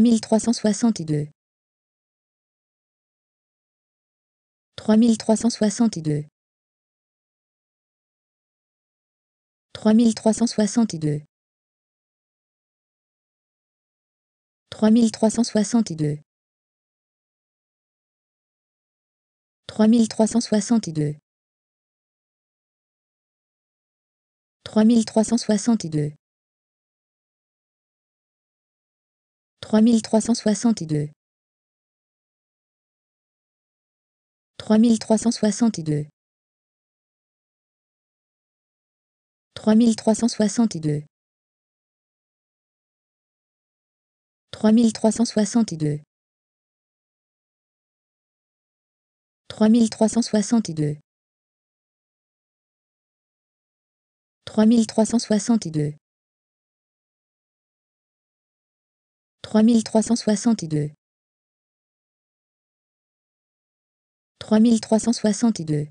3362 3362 3362 3362 3362 3362 3362 3362 3362 3362 3362 3362 trois mille trois cent soixante deux trois mille trois cent soixante deux